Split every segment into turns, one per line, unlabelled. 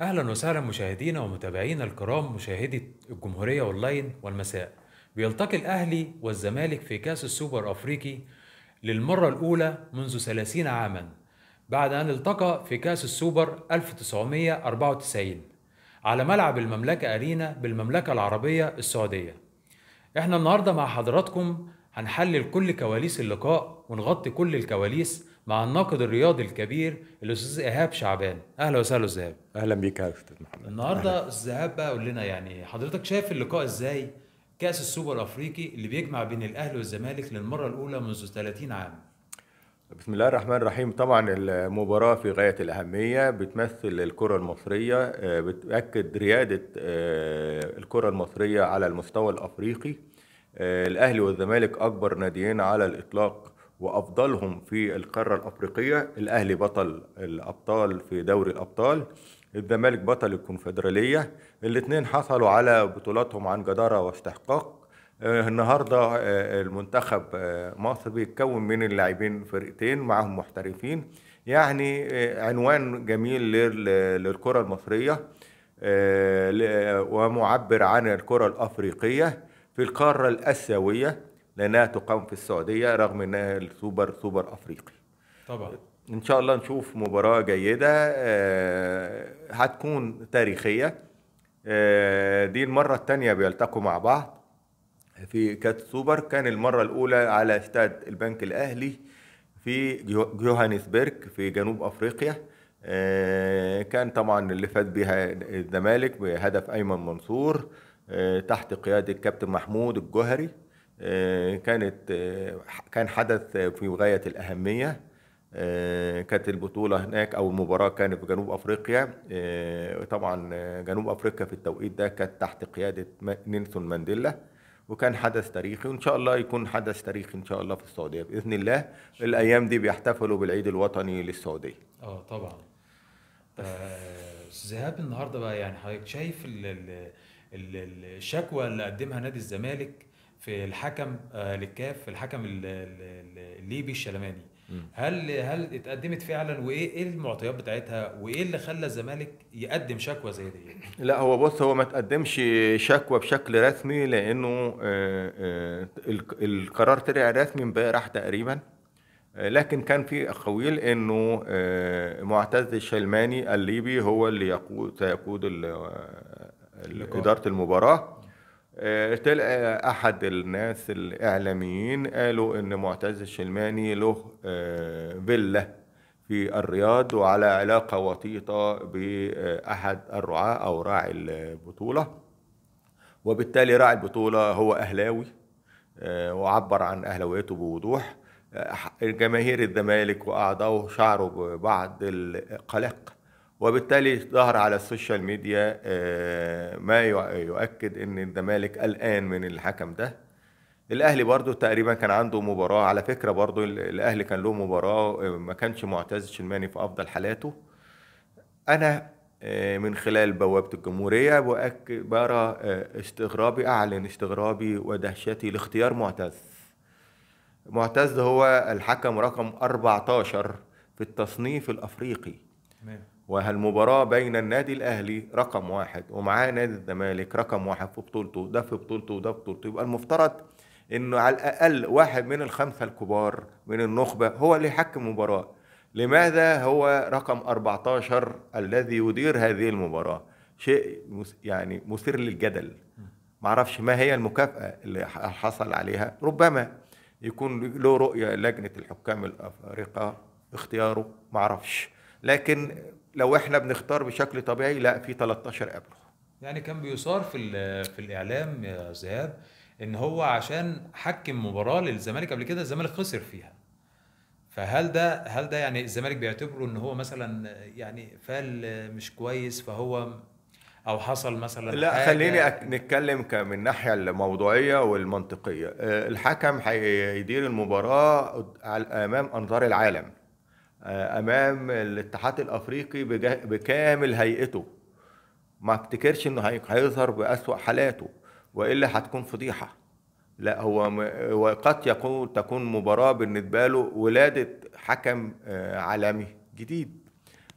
اهلا وسهلا مشاهدينا ومتابعينا الكرام مشاهدي الجمهوريه اونلاين والمساء بيلتقي الاهلي والزمالك في كاس السوبر افريقي للمره الاولى منذ 30 عاما بعد ان التقى في كاس السوبر 1994 على ملعب المملكه ارينا بالمملكه العربيه السعوديه احنا النهارده مع حضراتكم هنحلل كل كواليس اللقاء ونغطي كل الكواليس مع الناقد الرياضي الكبير الاستاذ ايهاب شعبان اهلا وسهلا استاذ ايهاب اهلا
بيك يا استاذ
محمد النهارده استاذ ايهاب بقى قول لنا يعني حضرتك شايف اللقاء ازاي كاس السوبر الافريقي اللي بيجمع بين الاهلي والزمالك للمره الاولى منذ 30 عام
بسم الله الرحمن الرحيم طبعا المباراة في غاية الأهمية بتمثل الكرة المصرية آه، بتأكد ريادة آه، الكرة المصرية على المستوى الأفريقي آه، الأهلي والزمالك أكبر ناديين على الإطلاق وافضلهم في القاره الافريقيه الاهلي بطل الابطال في دوري الابطال الزمالك بطل الكونفدراليه الاثنين حصلوا على بطولاتهم عن جداره واستحقاق آه، النهارده آه، المنتخب آه، مصر بيتكون من اللاعبين فرقتين معاهم محترفين يعني عنوان جميل للكره المصريه ومعبر عن الكره الافريقيه في القاره الاسيويه لانها تقام في السعوديه رغم انها السوبر سوبر افريقي طبعا ان شاء الله نشوف مباراه جيده آه، هتكون تاريخيه آه، دي المره الثانيه بيلتقوا مع بعض في كاس سوبر كان المره الاولى على استاد البنك الاهلي في جوهانسبرغ في جنوب افريقيا آه، كان طبعا اللي فات بها الزمالك بهدف ايمن منصور تحت قياده الكابتن محمود الجوهري آه، كانت آه، كان حدث في غايه الاهميه آه، كانت البطولة هناك أو المباراة كانت في جنوب أفريقيا طبعا جنوب أفريقيا في التوقيت ده كانت تحت قيادة نيلسون مانديلا وكان حدث تاريخي وإن شاء الله يكون حدث تاريخي إن شاء الله في السعودية بإذن الله الأيام دي بيحتفلوا بالعيد الوطني للسعودية
آه طبعا ذهاب النهاردة بقى يعني حضرتك شايف الشكوى اللي قدمها نادي الزمالك في الحكم آه، للكاف الحكم الليبي الشلماني هل هل اتقدمت فعلا وايه ايه المعطيات بتاعتها وايه اللي خلى الزمالك يقدم شكوى زي دي؟
لا هو بص هو ما تقدمش شكوى بشكل رسمي لانه آه، آه، القرار طلع رسمي امبارح تقريبا لكن كان في اقاويل انه معتز الشلماني الليبي هو اللي يقود سيقود اداره المباراه آه، تلقى آه، احد الناس الاعلاميين قالوا ان معتز الشلماني له آه، فيلا في الرياض وعلى علاقه وطيده باحد الرعاه او راعي البطوله وبالتالي راعي البطوله هو اهلاوي وعبر عن اهلاويته بوضوح جماهير الزمالك واعضائه شعروا ببعض القلق وبالتالي ظهر على السوشيال ميديا آه، ما يؤكد ان الزمالك قلقان من الحكم ده الاهلي برضو تقريبا كان عنده مباراه على فكره برضو الاهلي كان له مباراه آه، ما كانش معتز شلماني في افضل حالاته انا آه، من خلال بوابه الجمهوريه بأكد برى استغرابي اعلن استغرابي ودهشتي لاختيار معتز معتز هو الحكم رقم 14 في التصنيف الافريقي وهالمباراة بين النادي الأهلي رقم واحد ومعاه نادي الزمالك رقم واحد في بطولته ده في بطولته وده في بطولته يبقى المفترض إنه على الأقل واحد من الخمسة الكبار من النخبة هو اللي يحكم المباراة لماذا هو رقم 14 الذي يدير هذه المباراة شيء يعني مثير للجدل معرفش ما هي المكافأة اللي حصل عليها ربما يكون له رؤية لجنة الحكام الأفارقة اختياره معرفش لكن لو احنا بنختار بشكل طبيعي لا في 13 قبله
يعني كان بيصار في في الاعلام يا زياد ان هو عشان حكم مباراه للزمالك قبل كده الزمالك خسر فيها فهل ده هل ده يعني الزمالك بيعتبره ان هو مثلا يعني فال مش كويس فهو او حصل مثلا لا حاجة خليني أك...
نتكلم من الناحيه الموضوعيه والمنطقيه آه، الحكم هيدير المباراه امام انظار العالم آه، امام الاتحاد الافريقي بكامل هيئته ما افتكرش انه هيظهر باسوا حالاته والا هتكون فضيحه لا هو م... وقد يكون تكون مباراه بالنسبه له ولاده حكم آه، عالمي جديد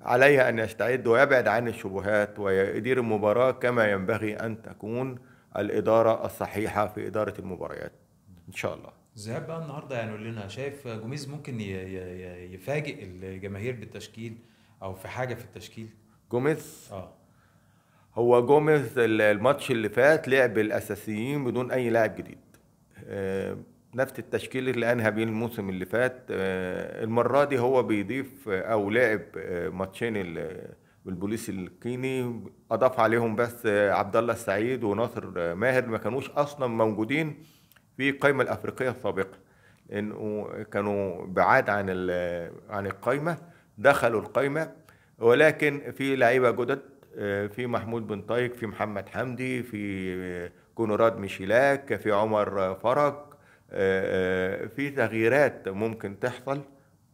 عليه ان يستعد ويبعد عن الشبهات ويدير المباراه كما ينبغي ان تكون الاداره الصحيحه في اداره المباريات ان شاء الله الذهاب
بقى النهارده يعني قول لنا شايف جوميز ممكن يفاجئ الجماهير بالتشكيل او في حاجه في التشكيل
جوميز اه هو جوميز الماتش اللي فات لعب الاساسيين بدون اي لاعب جديد آه، نفس التشكيل اللي انهى بيه الموسم اللي فات آه، المره دي هو بيضيف او لعب آه، ماتشين البوليس الكيني اضاف عليهم بس عبد الله السعيد وناصر ماهر ما كانوش اصلا موجودين في القائمه الافريقيه السابقه انه كانوا بعاد عن عن القائمه دخلوا القائمه ولكن في لعيبه جدد آه، في محمود بن طايق في محمد حمدي في كونراد ميشيلاك في عمر فرج آه، آه، في تغييرات ممكن تحصل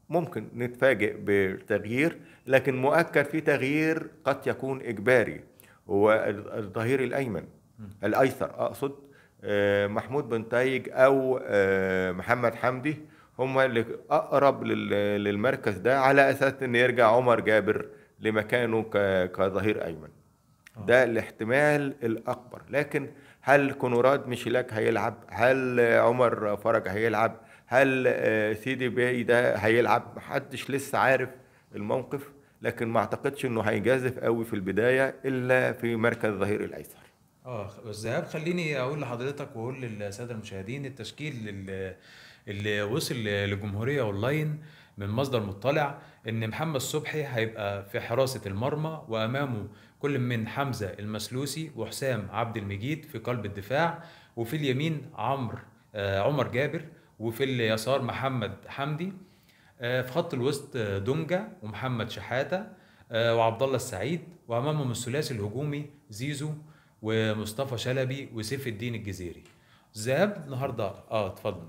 ممكن نتفاجئ بتغيير لكن مؤكد في تغيير قد يكون اجباري هو الظهير الايمن الايسر اقصد آه، محمود بن تايج او آه، محمد حمدي هم اللي اقرب للمركز ده على اساس ان يرجع عمر جابر لمكانه كظهير ايمن آه. ده الاحتمال الاكبر لكن هل كونراد ميشيلاك هيلعب هل عمر فرج هيلعب هل سيدي بي ده هيلعب محدش لسه عارف الموقف لكن ما اعتقدش انه هيجازف قوي في البدايه الا في مركز ظهير الايسر
اه ذهاب خليني اقول لحضرتك واقول للساده المشاهدين التشكيل اللي, اللي وصل للجمهوريه اونلاين من مصدر مطلع ان محمد صبحي هيبقى في حراسه المرمى وامامه كل من حمزه المسلوسي وحسام عبد المجيد في قلب الدفاع وفي اليمين عمر آه عمر جابر وفي اليسار محمد حمدي آه في خط الوسط آه، دونجا ومحمد شحاته آه وعبد الله السعيد وامامهم الثلاثي الهجومي زيزو ومصطفى شلبي وسيف الدين الجزيري ذهاب النهارده اه اتفضل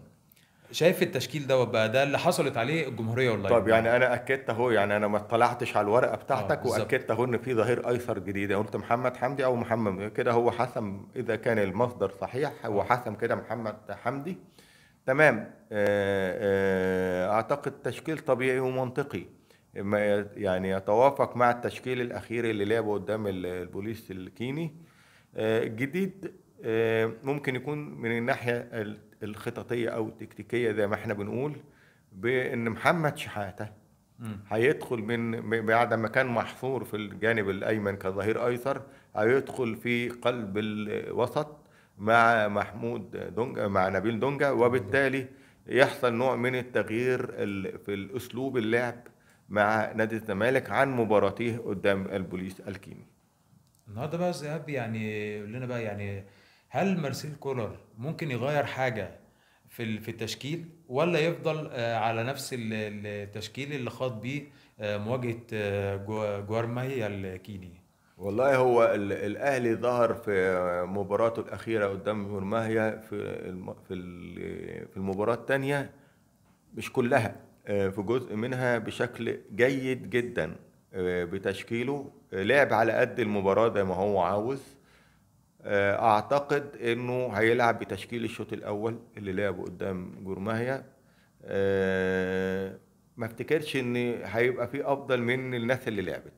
شايف التشكيل دوت بقى ده اللي حصلت عليه الجمهوريه والله طب يعني انا
اكدت اهو يعني انا ما اطلعتش على الورقه بتاعتك آه، واكدت اهو ان في ظهير ايسر جديد يعني قلت محمد حمدي او محمد كده هو حسم اذا كان المصدر صحيح هو آه. حسم كده محمد حمدي تمام آه، اعتقد تشكيل طبيعي ومنطقي يعني يتوافق مع التشكيل الاخير اللي لعبه قدام البوليس الكيني الجديد آه، ممكن يكون من الناحيه الخططيه او التكتيكيه زي ما احنا بنقول بان محمد شحاته هيدخل من بعد ما كان محصور في الجانب الايمن كظهير ايسر هيدخل في قلب الوسط مع محمود دونجا مع نبيل دونجا وبالتالي يحصل نوع من التغيير في الاسلوب اللعب مع نادي الزمالك عن مباراتيه قدام البوليس الكيمي
النهارده بقى الذهاب يعني قول لنا بقى يعني هل مارسيل كولر ممكن يغير حاجه في في التشكيل ولا يفضل آه، على نفس التشكيل اللي خاض بيه آه، مواجهه آه، جوارمايا الكيني
والله هو الاهلي ظهر في مباراته الاخيره قدام في في في المباراه الثانيه مش كلها في جزء منها بشكل جيد جدا آه، بتشكيله آه، لعب على قد المباراه زي ما هو عاوز آه، اعتقد انه هيلعب بتشكيل الشوط الاول اللي لعبه قدام جورماهيا ما افتكرش ان هيبقى في افضل من الناس اللي لعبت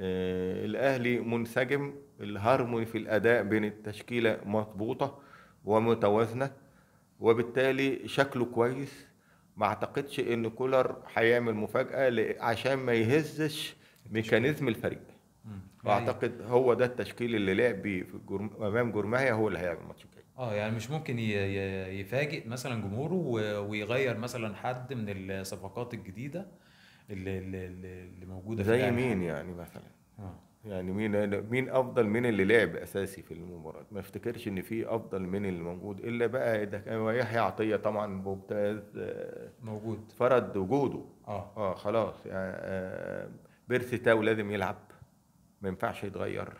الاهلي منسجم الهارموني في الاداء بين التشكيله مظبوطه ومتوازنه وبالتالي شكله كويس ما اعتقدش ان كولر هيعمل مفاجاه عشان ما يهزش ميكانيزم الفريق واعتقد هو ده التشكيل اللي لعب بيه امام جرماهيا هو اللي هيعمل الماتش الجاي
اه يعني مش ممكن يفاجئ مثلا جمهوره ويغير مثلا حد من الصفقات الجديده
اللي اللي موجوده زي في مين يعني مثلا اه يعني مين مين افضل من اللي لعب اساسي في المباراه ما افتكرش ان في افضل من اللي موجود الا بقى ده كان يحيى عطيه طبعا ممتاز آه، موجود فرد وجوده اه اه خلاص يعني آه بيرسي تاو لازم يلعب ما ينفعش يتغير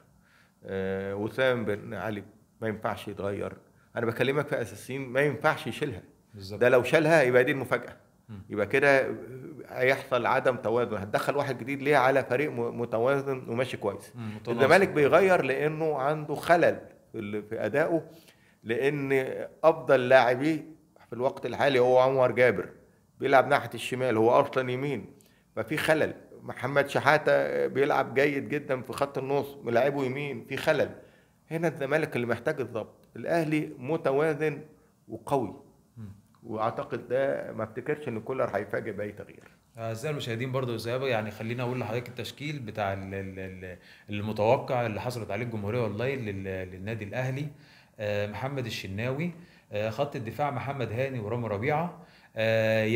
آه وسام بن علي ما ينفعش يتغير انا بكلمك في اساسيين ما ينفعش يشيلها بالزبط. ده لو شالها يبقى دي المفاجاه يبقى كده هيحصل عدم توازن هتدخل واحد جديد ليه على فريق متوازن وماشي كويس الزمالك بيغير لانه عنده خلل في ادائه لان افضل لاعبيه في الوقت الحالي هو عمر جابر بيلعب ناحيه الشمال هو اصلا يمين ففي خلل محمد شحاته بيلعب جيد جدا في خط النص ملاعبه يمين في خلل هنا الزمالك اللي محتاج الضبط الاهلي متوازن وقوي واعتقد ده ما افتكرش ان كولر هيفاجئ باي تغيير
اعزائي آه، المشاهدين برضه زي يعني خلينا اقول لحضرتك التشكيل بتاع المتوقع اللي حصلت عليه الجمهوريه والله للنادي الاهلي آه، محمد الشناوي آه، خط الدفاع محمد هاني ورامي ربيعه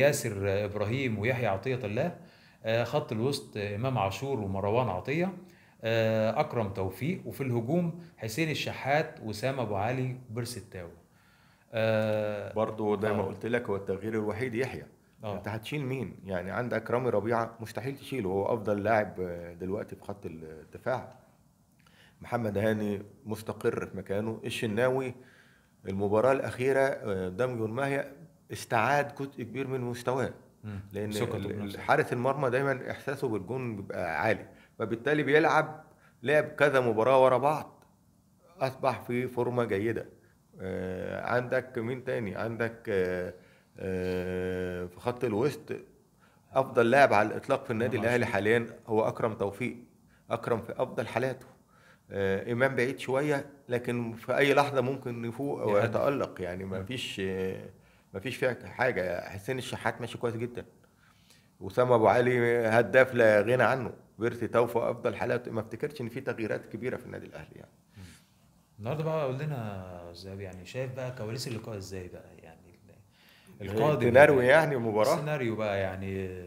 ياسر ابراهيم ويحيى عطيه الله خط الوسط امام عاشور ومروان عطيه اكرم توفيق وفي الهجوم حسين الشحات وسام ابو علي وبرسي التاوي
آه، برضه زي ما آه. قلت لك هو التغيير الوحيد يحيى آه. انت هتشيل مين يعني عندك رامي ربيعه مستحيل تشيله هو افضل لاعب دلوقتي في خط الدفاع محمد هاني مستقر في مكانه الشناوي المباراه الاخيره جون ماهي استعاد جزء كبير من مستواه لان حارس المرمى دايما احساسه بالجون بيبقى عالي فبالتالي بيلعب لعب كذا مباراه ورا بعض اصبح في فورمه جيده آه، عندك مين تاني عندك آه، آه، في خط الوسط افضل لاعب على الاطلاق في النادي الاهلي حاليا هو اكرم توفيق اكرم في افضل حالاته امام بعيد شويه لكن في اي لحظه ممكن يفوق او يتالق يعني ما فيش ما فيش فيها حاجه حسين الشحات ماشي كويس جدا وسام ابو علي هداف لا غنى عنه بيرتي توفى افضل حالاته ما افتكرش ان في تغييرات كبيره في النادي الاهلي يعني
النهارده بقى قول لنا يعني شايف بقى كواليس اللقاء ازاي بقى يعني القادم إيه، سيناريو يعني, يعني مباراه سيناريو بقى يعني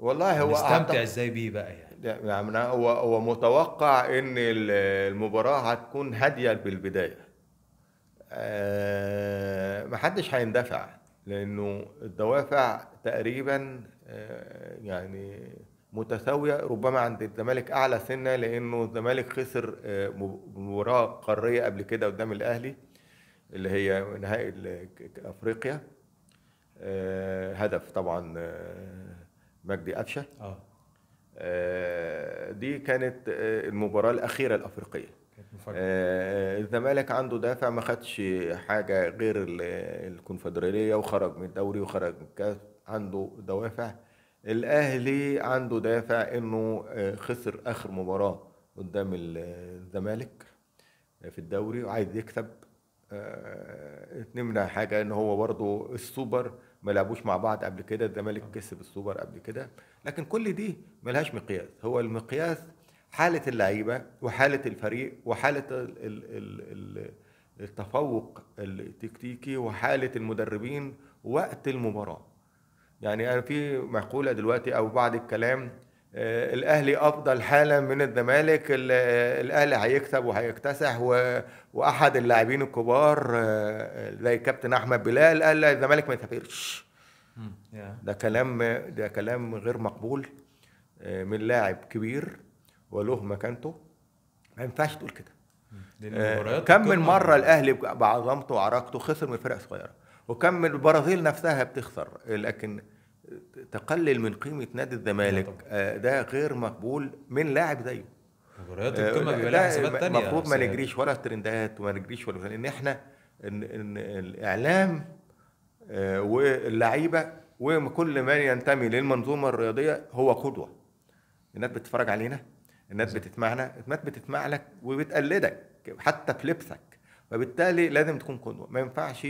والله هو استمتع ازاي بيه بقى يعني يعني هو هو متوقع ان المباراه هتكون هاديه بالبدايه أه محدش هيندفع لانه الدوافع تقريبا آه، يعني متساويه ربما عند الزمالك اعلى سنه لانه الزمالك خسر آه، مباراه قاريه قبل كده قدام الاهلي اللي هي نهائي افريقيا آه، هدف طبعا آه، مجدي قفشه دي كانت المباراه الاخيره الافريقيه الزمالك عنده دافع ما خدش حاجه غير الكونفدراليه وخرج من الدوري وخرج من الكاس عنده دوافع الاهلي عنده دافع انه آه، خسر اخر مباراه قدام الزمالك آه، في الدوري وعايز يكسب آه، نمنع حاجه ان هو برضه السوبر ما لعبوش مع بعض قبل كده الزمالك كسب السوبر قبل كده لكن كل دي ملهاش مقياس هو المقياس حاله اللعيبه وحاله الفريق وحاله التفوق التكتيكي وحاله المدربين وقت المباراه يعني انا في مقوله دلوقتي او بعد الكلام آه، الاهلي افضل حالا من الزمالك آه، الاهلي هيكسب وهيكتسح واحد اللاعبين الكبار آه، زي كابتن احمد بلال قال الزمالك ما يسافرش ده كلام ده كلام غير مقبول من لاعب كبير وله مكانته ما ينفعش تقول كده كم من مره الاهلي بعظمته وعراقته خسر من فرق صغيره وكم البرازيل نفسها بتخسر لكن تقلل من قيمه نادي الزمالك آه، ده غير مقبول من لاعب زيه مباريات آه، القمه بيبقى لها حسابات ثانيه المفروض ما نجريش ولا ترندات وما نجريش ولا لان احنا إن إن الاعلام آه، واللعيبه وكل من ينتمي للمنظومه الرياضيه هو قدوه الناس بتتفرج علينا الناس بتسمعنا الناس بتسمع لك وبتقلدك حتى في لبسك فبالتالي لازم تكون قدوه ما ينفعش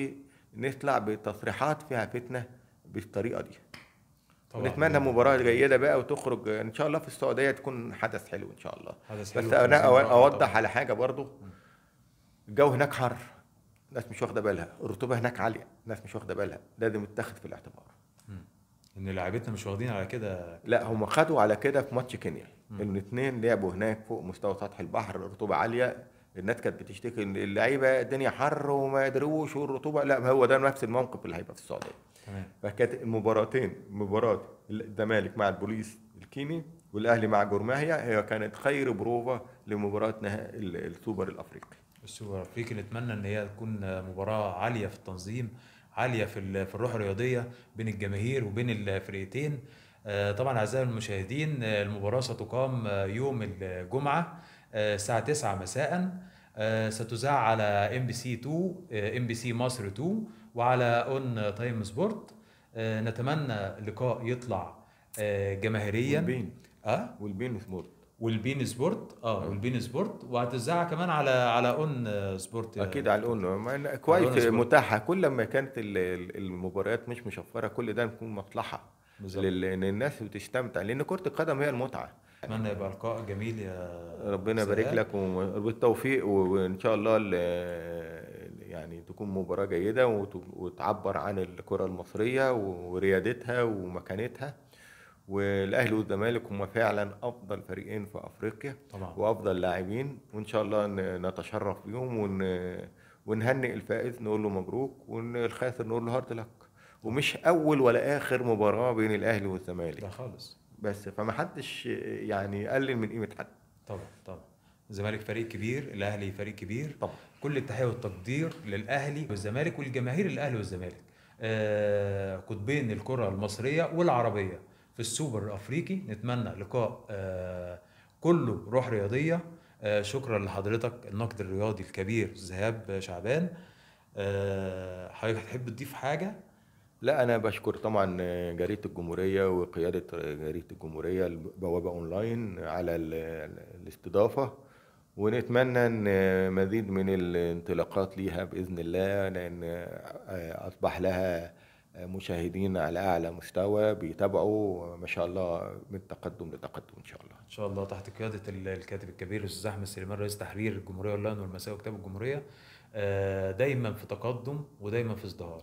نطلع بتصريحات فيها فتنه بالطريقه دي طبعا نتمنى مباراه جيده بقى وتخرج ان شاء الله في السعوديه تكون حدث حلو ان شاء الله حدث حلو بس انا اوضح طبعا. على حاجه برضو الجو هناك حر الناس مش واخده بالها الرطوبه هناك عاليه الناس مش واخده بالها لازم يتاخد في الاعتبار ان لعيبتنا مش واخدين على كده لا هم خدوا على كده في ماتش كينيا ان لعبوا هناك فوق مستوى سطح البحر الرطوبه عاليه الناس كانت بتشتكي ان اللعيبه الدنيا حر وما قدروش والرطوبه لا هو ده نفس الموقف اللي هيبقى في السعوديه تمام فكانت المباراتين مباراه الزمالك مع البوليس الكيني والاهلي مع جورماهيا هي كانت خير بروفه لمباراه نهائي السوبر الافريقي
السوبر الافريقي نتمنى ان هي تكون مباراه عاليه في التنظيم عاليه في في الروح الرياضيه بين الجماهير وبين الفرقتين آه، طبعا اعزائي المشاهدين آه، المباراه ستقام آه، يوم الجمعه آه، الساعه 9 مساء آه، ستذاع على ام بي سي 2 آه، ام بي سي مصر 2 وعلى اون تايم سبورت نتمنى لقاء يطلع جماهيريا والبين اه والبين سبورت والبين سبورت اه والبين سبورت وهتذاع كمان على على اون سبورت اكيد على الاون كويس
متاحه كل ما كانت المباريات مش مشفره كل ده نكون مصلحه للناس وتستمتع لان كره القدم هي المتعه
اتمنى يبقى لقاء جميل يا
ربنا يبارك لك وبالتوفيق وان شاء الله يعني تكون مباراه جيده وتعبر عن الكره المصريه وريادتها ومكانتها والاهلي والزمالك هما فعلا افضل فريقين في افريقيا طبعا. وافضل لاعبين وان شاء الله نتشرف بيهم ون... ونهنئ الفائز نقول له مبروك والخاسر نقول له هارد لك ومش اول ولا اخر مباراه بين الاهلي والزمالك لا خالص بس فما حدش يعني يقلل من قيمه حد طبعا طبعا
الزمالك فريق كبير الاهلي فريق كبير طبعا كل التحيه والتقدير للاهلي والزمالك والجماهير الاهلي والزمالك آه قطبين الكره المصريه والعربيه في السوبر الافريقي نتمنى لقاء آه كله روح رياضيه آه شكرا لحضرتك النقد الرياضي الكبير ذهاب شعبان آه، حضرتك تحب تضيف حاجه
لا انا بشكر طبعا آه، جريده الجمهوريه وقياده آه، جريده الجمهوريه البوابه اونلاين على الاستضافه ونتمنى ان آه، مزيد من الانطلاقات ليها باذن الله لان اصبح لها مشاهدين على اعلى مستوى بيتابعوا ما شاء الله من تقدم لتقدم ان شاء الله.
ان شاء الله تحت قياده الكاتب الكبير الاستاذ احمد سليمان رئيس تحرير الجمهوريه اونلاين والمساء وكتاب الجمهوريه دايما في تقدم ودايما في ازدهار.